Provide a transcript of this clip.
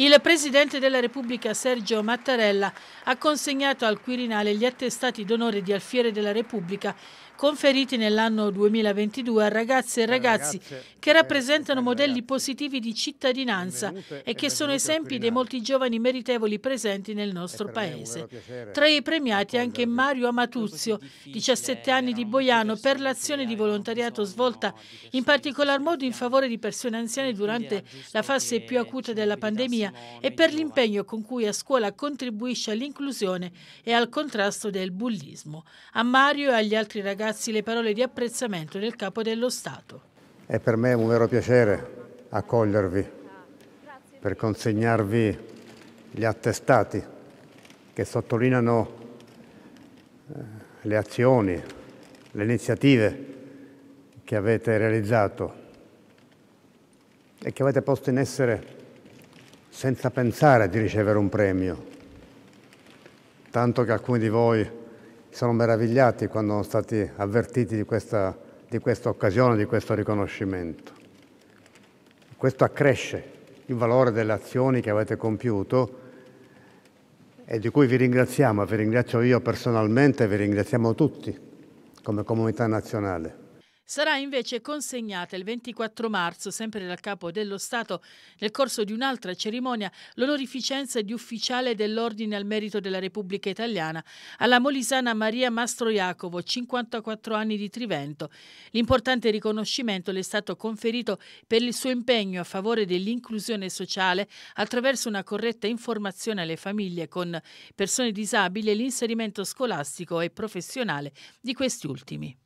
Il Presidente della Repubblica Sergio Mattarella ha consegnato al Quirinale gli attestati d'onore di Alfiere della Repubblica conferiti nell'anno 2022 a ragazze e ragazzi che eh, rappresentano eh, modelli positivi di cittadinanza e che sono esempi dei molti giovani meritevoli presenti nel nostro Paese. Tra i premiati anche Mario Amatuzio, 17 anni di Boiano, per l'azione di volontariato svolta in particolar modo in favore di persone anziane durante la fase più acuta della pandemia autonomia e per l'impegno con cui a scuola contribuisce all'inclusione e al contrasto del bullismo. A Mario e agli altri ragazzi le parole di apprezzamento del Capo dello Stato. È per me un vero piacere accogliervi per consegnarvi gli attestati che sottolineano eh, le azioni, le iniziative che avete realizzato e che avete posto in essere senza pensare di ricevere un premio, tanto che alcuni di voi sono meravigliati quando sono stati avvertiti di questa, di questa occasione, di questo riconoscimento. Questo accresce il valore delle azioni che avete compiuto e di cui vi ringraziamo, vi ringrazio io personalmente, e vi ringraziamo tutti come comunità nazionale sarà invece consegnata il 24 marzo, sempre dal capo dello Stato, nel corso di un'altra cerimonia, l'onorificenza di ufficiale dell'Ordine al Merito della Repubblica Italiana alla molisana Maria Mastro Jacopo, 54 anni di Trivento. L'importante riconoscimento le è stato conferito per il suo impegno a favore dell'inclusione sociale attraverso una corretta informazione alle famiglie con persone disabili e l'inserimento scolastico e professionale di questi ultimi.